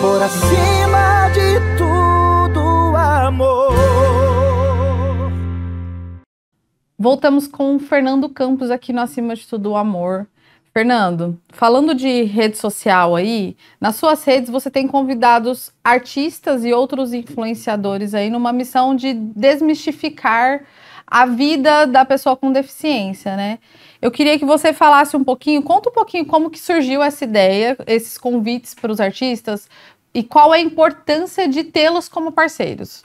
Por acima de tudo, amor. Voltamos com Fernando Campos aqui no Acima de Tudo, Amor. Fernando, falando de rede social aí, nas suas redes você tem convidados artistas e outros influenciadores aí numa missão de desmistificar a vida da pessoa com deficiência, né? Eu queria que você falasse um pouquinho, conta um pouquinho como que surgiu essa ideia, esses convites para os artistas e qual é a importância de tê-los como parceiros.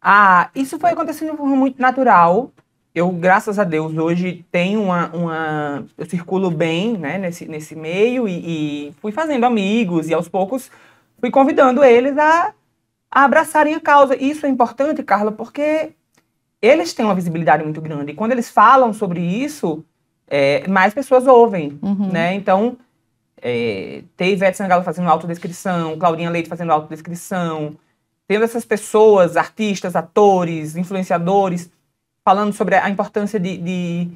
Ah, isso foi acontecendo de forma muito natural. Eu, graças a Deus, hoje tenho uma, uma. eu circulo bem né, nesse, nesse meio e, e fui fazendo amigos e aos poucos fui convidando eles a, a abraçarem a causa. isso é importante, Carla, porque eles têm uma visibilidade muito grande. E quando eles falam sobre isso, é, mais pessoas ouvem, uhum. né? Então, é, ter Ivete Sangalo fazendo autodescrição, Claudinha Leite fazendo autodescrição, tendo essas pessoas, artistas, atores, influenciadores, falando sobre a importância de, de,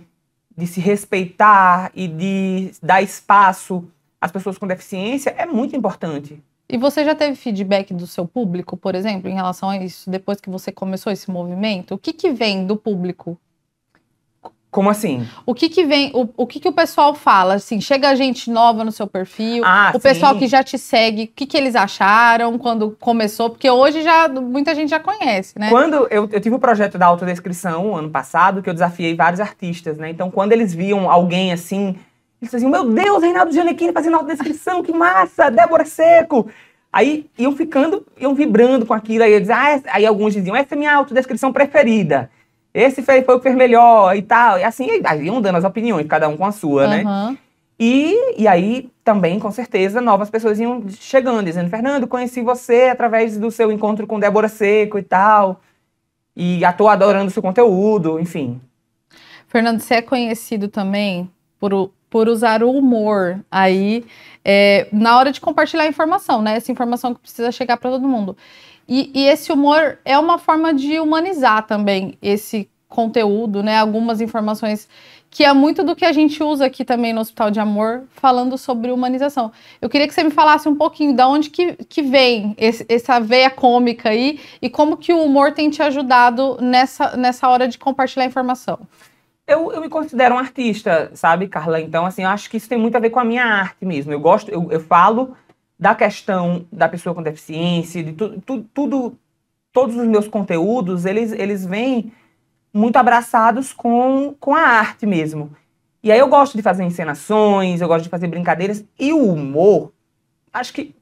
de se respeitar e de dar espaço às pessoas com deficiência é muito importante, e você já teve feedback do seu público, por exemplo, em relação a isso, depois que você começou esse movimento? O que, que vem do público como assim? O que que vem, o, o que que o pessoal fala, assim, chega gente nova no seu perfil, ah, o sim. pessoal que já te segue, o que que eles acharam quando começou, porque hoje já, muita gente já conhece, né? Quando, eu, eu tive o um projeto da autodescrição, ano passado, que eu desafiei vários artistas, né? Então, quando eles viam alguém, assim, eles diziam, meu Deus, Reinaldo Giannichini fazendo autodescrição, que massa, Débora Seco! Aí iam ficando, iam vibrando com aquilo, aí, ah, aí alguns diziam, essa é a minha autodescrição preferida esse foi o que fez melhor e tal. E assim, aí iam dando as opiniões, cada um com a sua, uhum. né? E, e aí também, com certeza, novas pessoas iam chegando, dizendo: Fernando, conheci você através do seu encontro com Débora Seco e tal. E estou ah, adorando seu conteúdo, enfim. Fernando, você é conhecido também por, por usar o humor aí é, na hora de compartilhar informação, né? Essa informação que precisa chegar para todo mundo. E, e, esse humor é uma forma de humanizar também esse conteúdo, né? Algumas informações que é muito do que a gente usa aqui também no Hospital de Amor, falando sobre humanização. Eu queria que você me falasse um pouquinho da onde que, que vem esse, essa veia cômica aí e como que o humor tem te ajudado nessa, nessa hora de compartilhar informação. Eu, eu me considero um artista, sabe, Carla? Então, assim, eu acho que isso tem muito a ver com a minha arte mesmo. Eu gosto, eu, eu falo da questão da pessoa com deficiência, de tu, tu, tudo, todos os meus conteúdos, eles, eles vêm muito abraçados com, com a arte mesmo. E aí eu gosto de fazer encenações, eu gosto de fazer brincadeiras, e o humor, acho que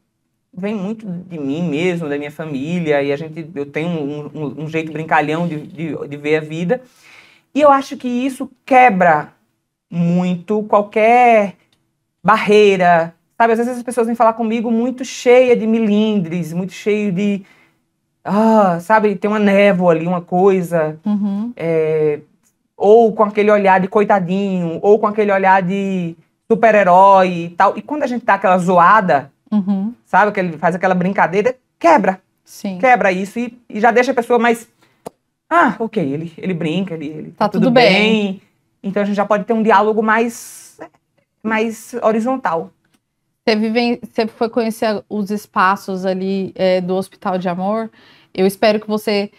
vem muito de mim mesmo, da minha família, e a gente, eu tenho um, um, um jeito brincalhão de, de, de ver a vida. E eu acho que isso quebra muito qualquer barreira, Sabe, às vezes as pessoas vêm falar comigo muito cheia de milindres, muito cheio de. Ah, sabe, tem uma névoa ali, uma coisa. Uhum. É, ou com aquele olhar de coitadinho, ou com aquele olhar de super-herói e tal. E quando a gente tá aquela zoada, uhum. sabe, que ele faz aquela brincadeira, quebra. Sim. Quebra isso e, e, já deixa a pessoa mais. Ah, ok, ele, ele brinca, ele, ele tá, tá tudo, tudo bem. bem. Então a gente já pode ter um diálogo mais, mais horizontal. Você, vive, você foi conhecer os espaços ali é, do Hospital de Amor. Eu espero que você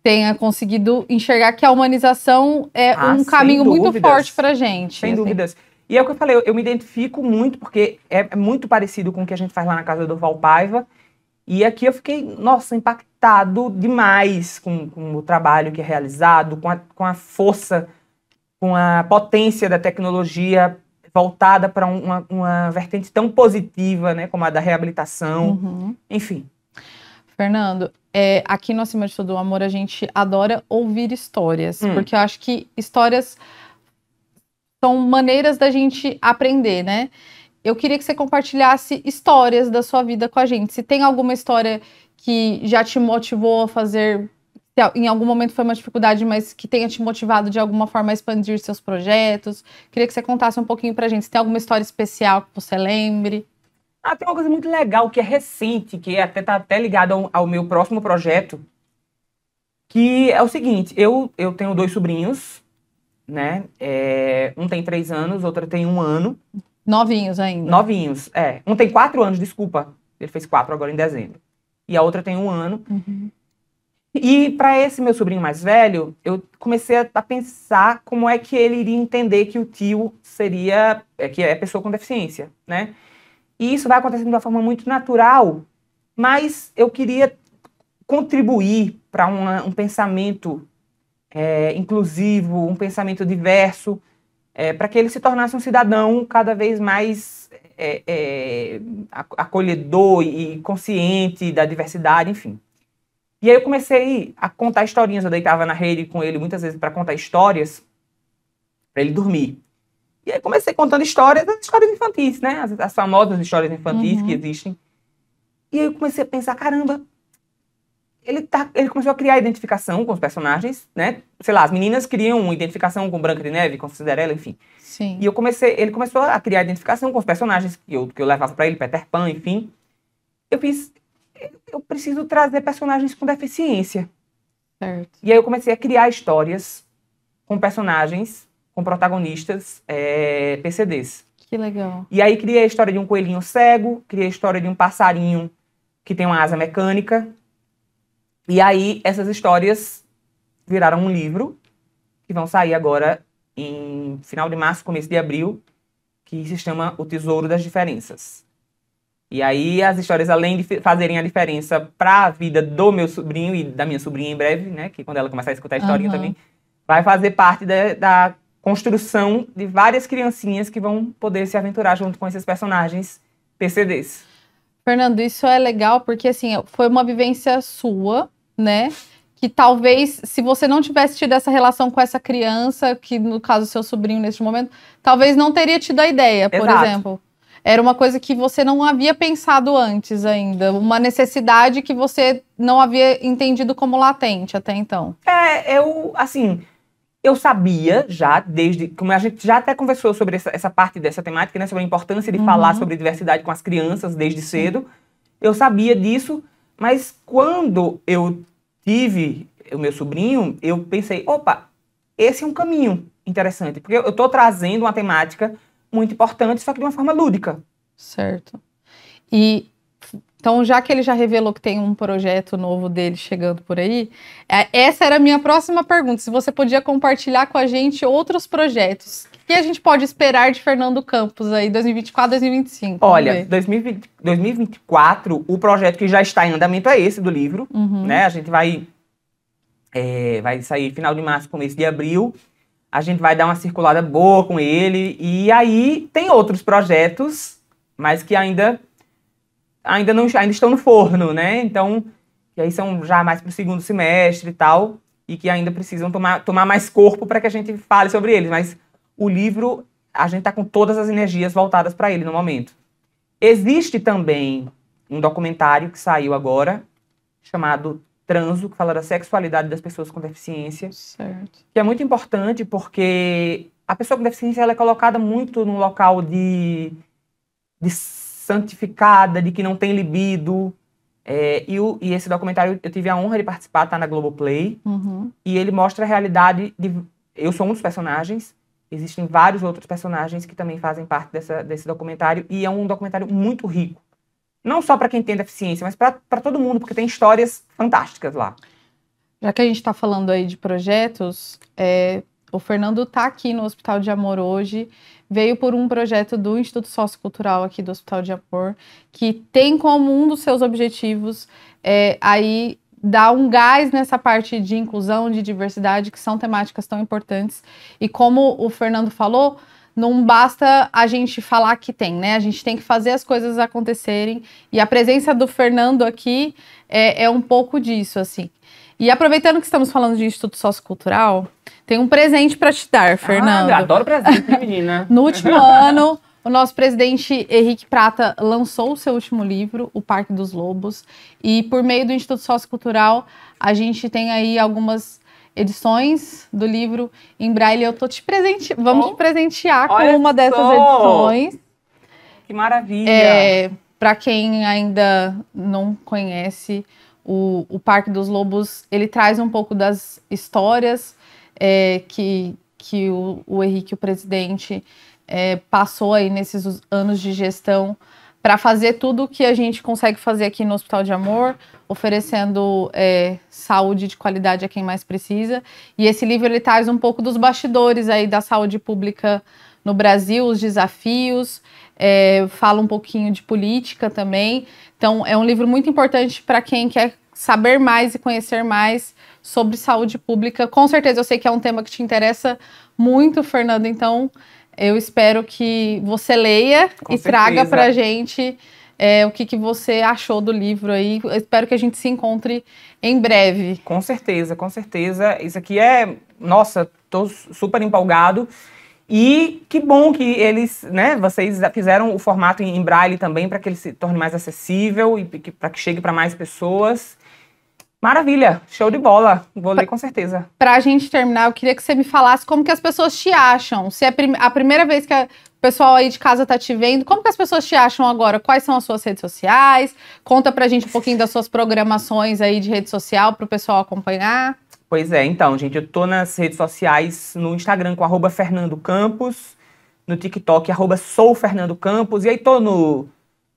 tenha conseguido enxergar que a humanização é ah, um caminho dúvidas. muito forte para gente. Sem assim. dúvidas. E é o que eu falei, eu, eu, me identifico muito, porque é, é muito parecido com o que a gente faz lá na casa do Valpaiva. E aqui eu fiquei, nossa, impactado demais com, com o trabalho que é realizado, com a, com a força, com a potência da tecnologia voltada para uma, uma, vertente tão positiva, né, como a da reabilitação, uhum. enfim. Fernando, é, aqui no Acima de Todo o Amor a gente adora ouvir histórias, hum. porque eu acho que histórias são maneiras da gente aprender, né? Eu queria que você compartilhasse histórias da sua vida com a gente. Se tem alguma história que já te motivou a fazer em algum momento foi uma dificuldade, mas que tenha te motivado de alguma forma a expandir seus projetos. Queria que você contasse um pouquinho pra gente. Se tem alguma história especial que você lembre? Ah, tem uma coisa muito legal que é recente, que é até tá até ligada ao, ao, meu próximo projeto, que é o seguinte: eu, eu tenho dois sobrinhos, né? É, um tem três anos, outro tem um ano. Novinhos ainda. Novinhos, é. Um tem quatro anos, desculpa. Ele fez quatro agora em dezembro. E a outra tem um ano. Uhum. E para esse meu sobrinho mais velho, eu comecei a pensar como é que ele iria entender que o tio seria, é, que é pessoa com deficiência, né? E isso vai acontecendo de uma forma muito natural, mas eu queria contribuir para um pensamento é, inclusivo, um pensamento diverso, é, para que ele se tornasse um cidadão cada vez mais é, é acolhedor e consciente da diversidade, enfim. E aí eu comecei a contar historinhas. Eu deitava na rede com ele muitas vezes para contar histórias para ele dormir. E aí comecei contando histórias, histórias infantis, né? As, as famosas histórias infantis uhum. que existem. E aí eu comecei a pensar, caramba, ele, tá, ele começou a criar identificação com os personagens, né? Sei lá, as meninas criam identificação com Branca de Neve, com Cinderela, enfim. Sim. E eu comecei, ele começou a criar identificação com os personagens que eu, que eu levava para ele, Peter Pan, enfim. Eu fiz, eu preciso trazer personagens com deficiência. Certo. E aí eu comecei a criar histórias com personagens, com protagonistas é, PCDs. Que legal. E aí criei a história de um coelhinho cego, criei a história de um passarinho que tem uma asa mecânica. E aí essas histórias viraram um livro que vão sair agora em final de março, começo de abril, que se chama O Tesouro das Diferenças. E aí as histórias, além de fazerem a diferença para a vida do meu sobrinho e da minha sobrinha em breve, né? Que quando ela começar a escutar a historinha uhum. também, vai fazer parte da construção de várias criancinhas que vão poder se aventurar junto com esses personagens PCDs. Fernando, isso é legal porque assim, foi uma vivência sua, né? que talvez, se você não tivesse tido essa relação com essa criança, que no caso seu sobrinho neste momento, talvez não teria tido a ideia, Exato. por exemplo era uma coisa que você não havia pensado antes ainda, uma necessidade que você não havia entendido como latente até então. É, eu, assim, eu sabia já, desde. Como a gente já até conversou sobre essa, essa parte dessa temática, né? Sobre a importância de uhum. falar sobre diversidade com as crianças desde cedo. Eu sabia disso, mas quando eu tive o meu sobrinho, eu pensei, opa, esse é um caminho interessante, porque eu estou trazendo uma temática muito importante, só que de uma forma lúdica. Certo. E então, já que ele já revelou que tem um projeto novo dele chegando por aí, é, essa era a minha próxima pergunta. Se você podia compartilhar com a gente outros projetos. O que a gente pode esperar de Fernando Campos aí, 2024, 2025? Olha, 2020, 2024, o projeto que já está em andamento é esse do livro. Uhum. Né? A gente vai, é, vai sair final de março, começo de abril a gente vai dar uma circulada boa com ele. E aí tem outros projetos, mas que ainda ainda não ainda estão no forno, né? Então, que aí são já mais para o segundo semestre e tal, e que ainda precisam tomar, tomar mais corpo para que a gente fale sobre eles. Mas o livro, a gente está com todas as energias voltadas para ele no momento. Existe também um documentário que saiu agora, chamado transo, que fala da sexualidade das pessoas com deficiência. Certo. Que é muito importante porque a pessoa com deficiência ela é colocada muito num local de, de santificada, de que não tem libido. É, e, o, e, esse documentário eu tive a honra de participar, tá na Globoplay. Uhum. E ele mostra a realidade de. Eu sou um dos personagens. Existem vários outros personagens que também fazem parte dessa, desse documentário. E é um documentário muito rico. Não só para quem tem deficiência, mas para todo mundo, porque tem histórias fantásticas lá. Já que a gente está falando aí de projetos, é, o Fernando está aqui no Hospital de Amor hoje. Veio por um projeto do Instituto Sociocultural aqui do Hospital de Amor, que tem como um dos seus objetivos é, aí dar um gás nessa parte de inclusão, de diversidade, que são temáticas tão importantes. E como o Fernando falou, não basta a gente falar que tem, né? A gente tem que fazer as coisas acontecerem. E a presença do Fernando aqui é, é um pouco disso, assim. E aproveitando que estamos falando de Instituto Sociocultural, tem um presente para te dar, ah, Fernando. Ah, adoro presente, menina. no último ano, o nosso presidente Henrique Prata lançou o seu último livro, O Parque dos Lobos, e por meio do Instituto Sociocultural, a gente tem aí algumas edições do livro em braille. Eu tô te presente, vamos oh, te presentear com uma só. dessas edições. Que maravilha! É, Para quem ainda não conhece, o, o Parque dos Lobos ele traz um pouco das histórias é, que que o, o Henrique, o presidente, é, passou aí nesses anos de gestão para fazer tudo o que a gente consegue fazer aqui no Hospital de Amor, oferecendo é, saúde de qualidade a quem mais precisa. E esse livro ele traz um pouco dos bastidores aí da saúde pública no Brasil, os desafios, é, fala um pouquinho de política também. Então é um livro muito importante para quem quer saber mais e conhecer mais sobre saúde pública. Com certeza eu sei que é um tema que te interessa muito, Fernando. Então eu espero que você leia Com e certeza. traga a gente é, o que, que você achou do livro aí. Eu espero que a gente se encontre em breve. Com certeza, com certeza. Isso aqui é, nossa, tô super empolgado. E que bom que eles, né, vocês fizeram o formato em braille também para que ele se torne mais acessível e para que chegue para mais pessoas. Maravilha, show de bola. Vou ler com certeza. Para a gente terminar, eu queria que você me falasse como que as pessoas te acham. Se é a primeira vez que o pessoal aí de casa tá te vendo, como que as pessoas te acham agora? Quais são as suas redes sociais? Conta para a gente um pouquinho das suas programações aí de rede social para o pessoal acompanhar. Pois é, então, gente, eu tô nas redes sociais, no Instagram com arroba Fernando Campos, no TikTok arroba Sou Fernando Campos, e aí tô no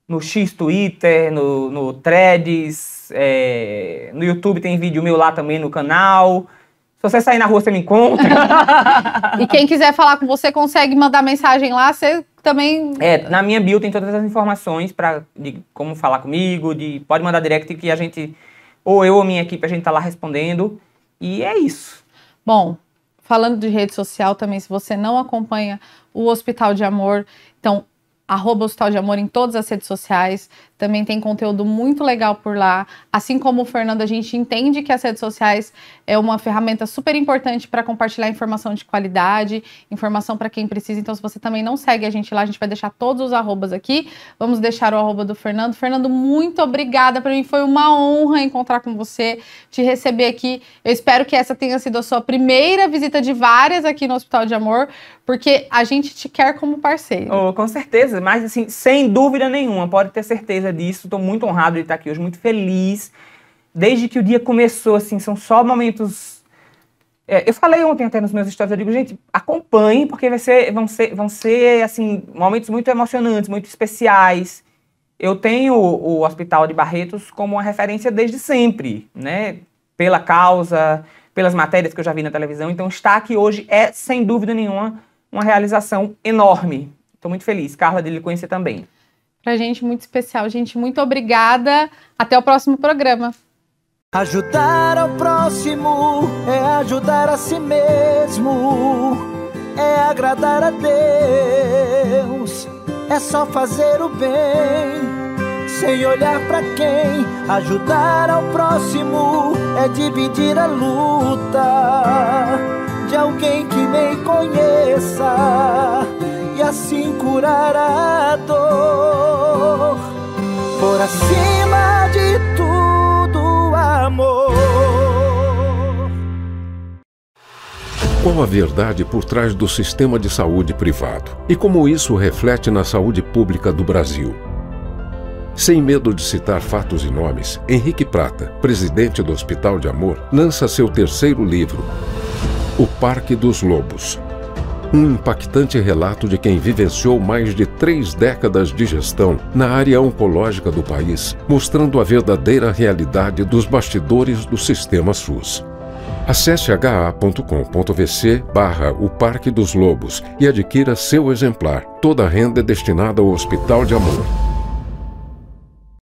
no X Twitter, no, no Threads, é, no YouTube tem vídeo meu lá também no canal. Se você sair na rua, você me encontra. e quem quiser falar com você, consegue mandar mensagem lá, você também. É, na minha bio tem todas as informações pra, de como falar comigo, de pode mandar direct que a gente, ou eu ou minha equipe, a gente tá lá respondendo. E é isso. Bom, falando de rede social também, se você não acompanha o Hospital de Amor, então arroba Hospital de Amor em todas as redes sociais. Também tem conteúdo muito legal por lá. Assim como o Fernando, a gente entende que as redes sociais é uma ferramenta super importante para compartilhar informação de qualidade, informação para quem precisa. Então, se você também não segue a gente lá, a gente vai deixar todos os arrobas aqui. Vamos deixar o arroba do Fernando. Fernando, muito obrigada. Para mim foi uma honra encontrar com você, te receber aqui. Eu espero que essa tenha sido a sua primeira visita de várias aqui no Hospital de Amor, porque a gente te quer como parceiro. Oh, com certeza mas assim, sem dúvida nenhuma, pode ter certeza disso. Estou muito honrado de estar aqui hoje, muito feliz. Desde que o dia começou, assim, são só momentos. É, eu falei ontem até nos meus stories, eu digo, gente, acompanhem, porque vai ser, vão, ser, vão ser, assim, momentos muito emocionantes, muito especiais. Eu tenho o Hospital de Barretos como uma referência desde sempre, né? Pela causa, pelas matérias que eu já vi na televisão. Então, estar aqui hoje é, sem dúvida nenhuma, uma realização enorme. Estou muito feliz. Carla, de lhe conhecer também. Pra gente, muito especial. Gente, muito obrigada. Até o próximo programa. Ajudar ao próximo é ajudar a si mesmo, é agradar a Deus, é só fazer o bem, sem olhar para quem. Ajudar ao próximo é dividir a luta de alguém que nem conheça e assim curar a dor. Por acima de tudo, amor. Qual a verdade por trás do sistema de saúde privado e como isso reflete na saúde pública do Brasil? Sem medo de citar fatos e nomes, Henrique Prata, presidente do Hospital de Amor, lança seu terceiro livro, O Parque dos Lobos um impactante relato de quem vivenciou mais de três décadas de gestão na área oncológica do país, mostrando a verdadeira realidade dos bastidores do sistema SUS. Acesse ha.com.vc barra o Parque dos Lobos e adquira seu exemplar. Toda a renda é destinada ao Hospital de Amor.